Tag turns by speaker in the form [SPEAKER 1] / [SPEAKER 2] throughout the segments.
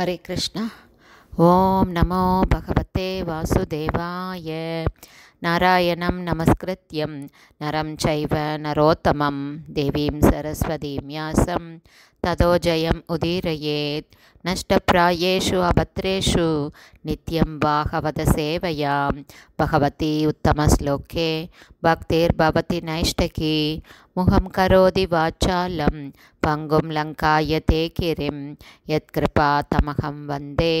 [SPEAKER 1] ஹரே கிருஷ்ணா ஓம் நமோ பகவத்தே வாசுதேவாய நாராயணம் நமஸ்கிருத்யம் நரம் சைவ நரோத்தமம் தேவீம் சரஸ்வதி வியாசம் ததோஜயம் உதீரயேத் नष्टप्रायेषु अभद्रेषु नित्यं बाहवदसेवयां भगवती उत्तमश्लोके भक्तिर्भवति नैष्टकी मुखं करोति वाचालं पङ्गुं लङ्कायते गिरिं यत्कृपातमहं वन्दे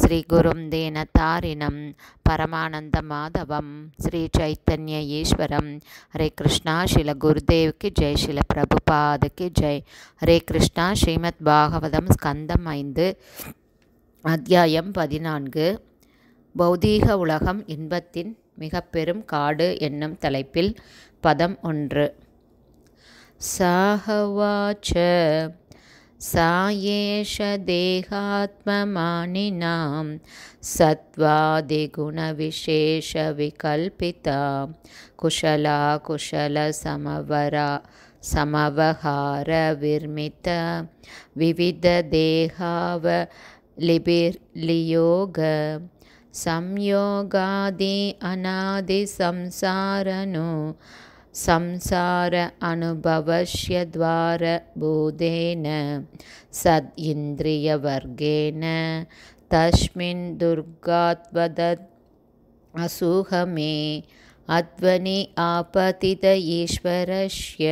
[SPEAKER 1] श्रीगुरुं दीनतारिणं परमानन्दमाधवं श्रीचैतन्य ईश्वरं हरे कृष्णा शिलगुरुदेव्कि जय शिलप्रभुपादकि जय हरे कृष्णा श्रीमद्भागवतं स्कन्दम् ஐந்து ஒன்பது அத்தியாயம் பதினான்கு பௌதீக உலகம் இன்பத்தின் மிக பெரும் காடு என்னும் தலைப்பில் பதம் ஒன்று சாகவாச்ச சாயேஷ தேகாத்மமானினாம் விசேஷ விகல்பிதா குஷலா குஷல சமவரா समवहारविर्मित विविधदेहावलिभिर्लियोग संयोगादि अनादिसंसारनु संसार अनुभवस्य द्वार सद् इन्द्रियवर्गेण तस्मिन् दुर्गाद्वद असुहमे अध्वनि आपतित ईश्वरस्य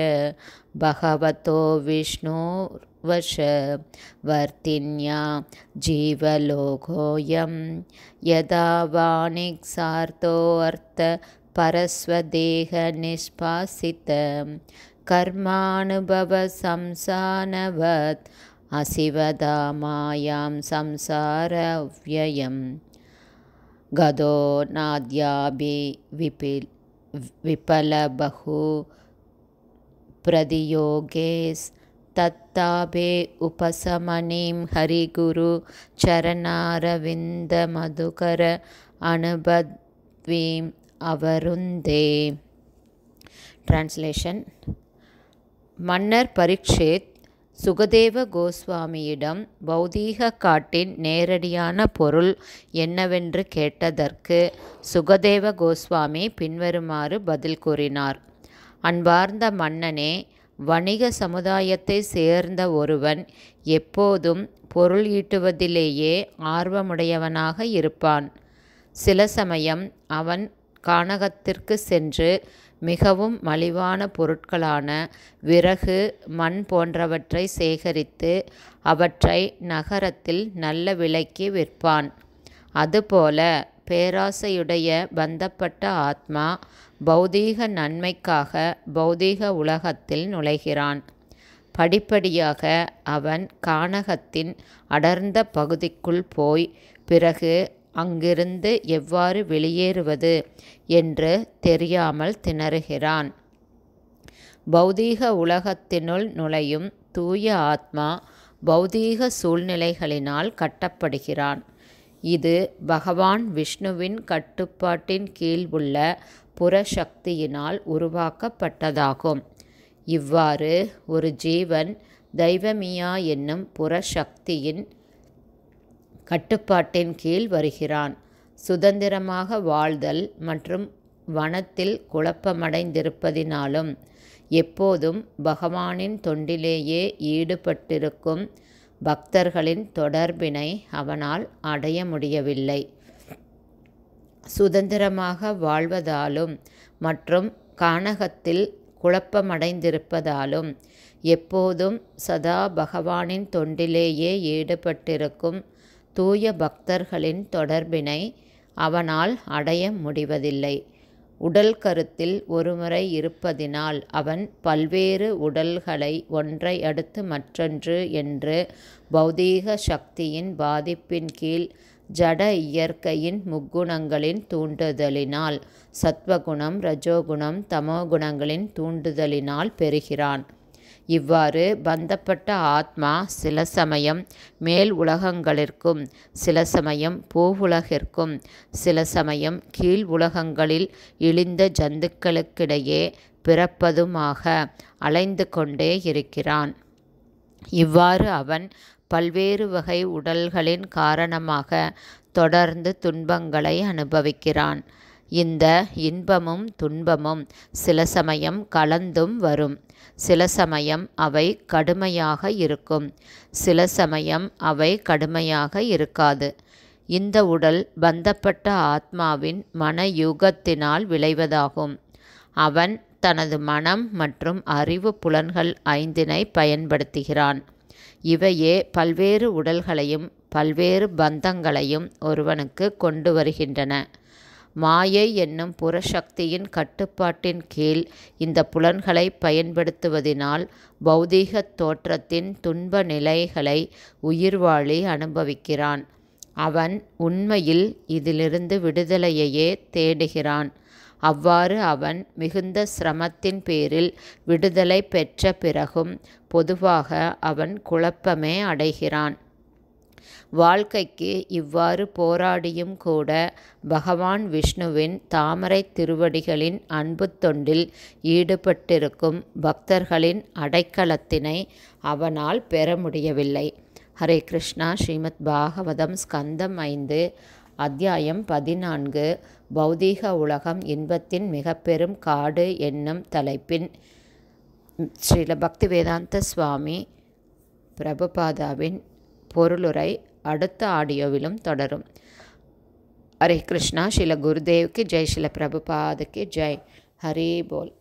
[SPEAKER 1] भगवतो विष्णोर्वश वर्तिन्या जीवलोकोऽयं यदा वाणिक्सार्थोऽर्थ परस्वदेहनिष्पासितं कर्मानुभव संसानवत् असिवदा मायां संसारव्ययम् गदो नाद्याभि विपिल् विपलबहु प्रतियोगेस्तत्ताभे उपसमनिं हरिगुरु चरणारविन्दमधुकर அனுபத்வீம் அவருந்தே டிரான்ஸ்லேஷன் மன்னர் பரீட்சேத் சுகதேவ கோஸ்வாமியிடம் பௌதீக காட்டின் நேரடியான பொருள் என்னவென்று கேட்டதற்கு சுகதேவ கோஸ்வாமி பின்வருமாறு பதில் கூறினார் அன்பார்ந்த மன்னனே வணிக சமுதாயத்தை சேர்ந்த ஒருவன் எப்போதும் பொருள் ஈட்டுவதிலேயே ஆர்வமுடையவனாக இருப்பான் சில சமயம் அவன் கானகத்திற்கு சென்று மிகவும் மலிவான பொருட்களான விறகு மண் போன்றவற்றை சேகரித்து அவற்றை நகரத்தில் நல்ல விலைக்கு விற்பான் அதுபோல பேராசையுடைய பந்தப்பட்ட ஆத்மா பௌதீக நன்மைக்காக பௌதீக உலகத்தில் நுழைகிறான் படிப்படியாக அவன் கானகத்தின் அடர்ந்த பகுதிக்குள் போய் பிறகு அங்கிருந்து எவ்வாறு வெளியேறுவது என்று தெரியாமல் திணறுகிறான் பௌதீக உலகத்தினுள் நுழையும் தூய ஆத்மா பௌதீக சூழ்நிலைகளினால் கட்டப்படுகிறான் இது பகவான் விஷ்ணுவின் கட்டுப்பாட்டின் கீழ் உள்ள புறசக்தியினால் உருவாக்கப்பட்டதாகும் இவ்வாறு ஒரு ஜீவன் தெய்வமியா என்னும் புறசக்தியின் கட்டுப்பாட்டின் கீழ் வருகிறான் சுதந்திரமாக வாழ்தல் மற்றும் வனத்தில் குழப்பமடைந்திருப்பதினாலும் எப்போதும் பகவானின் தொண்டிலேயே ஈடுபட்டிருக்கும் பக்தர்களின் தொடர்பினை அவனால் அடைய முடியவில்லை சுதந்திரமாக வாழ்வதாலும் மற்றும் கானகத்தில் குழப்பமடைந்திருப்பதாலும் எப்போதும் சதா பகவானின் தொண்டிலேயே ஈடுபட்டிருக்கும் தூய பக்தர்களின் தொடர்பினை அவனால் அடைய முடிவதில்லை உடல் கருத்தில் ஒருமுறை இருப்பதினால் அவன் பல்வேறு உடல்களை ஒன்றை அடுத்து மற்றொன்று என்று பௌதீக சக்தியின் பாதிப்பின் கீழ் ஜட இயற்கையின் முக்குணங்களின் தூண்டுதலினால் சத்வகுணம் ரஜோகுணம் தமோகுணங்களின் தூண்டுதலினால் பெறுகிறான் இவ்வாறு பந்தப்பட்ட ஆத்மா சில சமயம் மேல் உலகங்களிற்கும் சில சமயம் பூவுலகிற்கும் சில சமயம் கீழ் உலகங்களில் இழிந்த ஜந்துக்களுக்கிடையே பிறப்பதுமாக அலைந்து கொண்டே இருக்கிறான் இவ்வாறு அவன் பல்வேறு வகை உடல்களின் காரணமாக தொடர்ந்து துன்பங்களை அனுபவிக்கிறான் இந்த இன்பமும் துன்பமும் சில சமயம் கலந்தும் வரும் சில சமயம் அவை கடுமையாக இருக்கும் சில சமயம் அவை கடுமையாக இருக்காது இந்த உடல் பந்தப்பட்ட ஆத்மாவின் மன யுகத்தினால் விளைவதாகும் அவன் தனது மனம் மற்றும் அறிவு புலன்கள் ஐந்தினை பயன்படுத்துகிறான் இவையே பல்வேறு உடல்களையும் பல்வேறு பந்தங்களையும் ஒருவனுக்கு கொண்டு வருகின்றன மாயை என்னும் புறசக்தியின் கட்டுப்பாட்டின் கீழ் இந்த புலன்களை பயன்படுத்துவதினால் பௌதீக தோற்றத்தின் துன்ப நிலைகளை உயிர்வாழி அனுபவிக்கிறான் அவன் உண்மையில் இதிலிருந்து விடுதலையையே தேடுகிறான் அவ்வாறு அவன் மிகுந்த சிரமத்தின் பேரில் விடுதலை பெற்ற பிறகும் பொதுவாக அவன் குழப்பமே அடைகிறான் வாழ்க்கைக்கு இவ்வாறு போராடியும் கூட பகவான் விஷ்ணுவின் தாமரை திருவடிகளின் அன்பு தொண்டில் ஈடுபட்டிருக்கும் பக்தர்களின் அடைக்கலத்தினை அவனால் பெற முடியவில்லை ஹரே கிருஷ்ணா ஸ்ரீமத் பாகவதம் ஸ்கந்தம் ஐந்து அத்தியாயம் பதினான்கு பௌதீக உலகம் இன்பத்தின் மிகப்பெரும் காடு என்னும் தலைப்பின் ஸ்ரீல பக்திவேதாந்த சுவாமி பிரபுபாதாவின் பொருளுரை அடுத்த ஆடியோவிலும் தொடரும் ஹரே கிருஷ்ணா ஸ்ரீல குருதேவ்க்கு ஜெய் ஸ்ரீல பிரபுபாதுக்கு ஜெய் ஹரி போல்